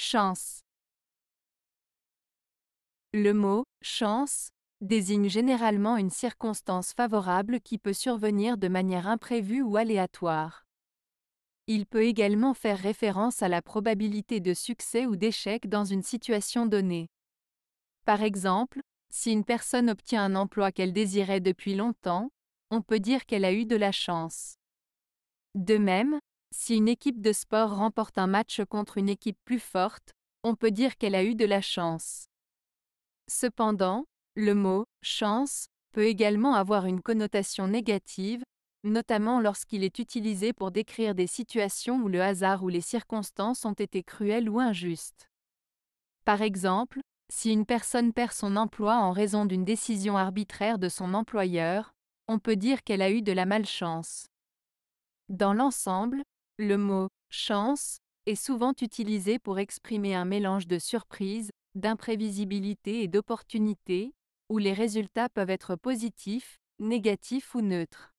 Chance. Le mot chance désigne généralement une circonstance favorable qui peut survenir de manière imprévue ou aléatoire. Il peut également faire référence à la probabilité de succès ou d'échec dans une situation donnée. Par exemple, si une personne obtient un emploi qu'elle désirait depuis longtemps, on peut dire qu'elle a eu de la chance. De même, si une équipe de sport remporte un match contre une équipe plus forte, on peut dire qu'elle a eu de la chance. Cependant, le mot chance peut également avoir une connotation négative, notamment lorsqu'il est utilisé pour décrire des situations où le hasard ou les circonstances ont été cruelles ou injustes. Par exemple, si une personne perd son emploi en raison d'une décision arbitraire de son employeur, on peut dire qu'elle a eu de la malchance. Dans l'ensemble, le mot chance est souvent utilisé pour exprimer un mélange de surprise, d'imprévisibilité et d'opportunité, où les résultats peuvent être positifs, négatifs ou neutres.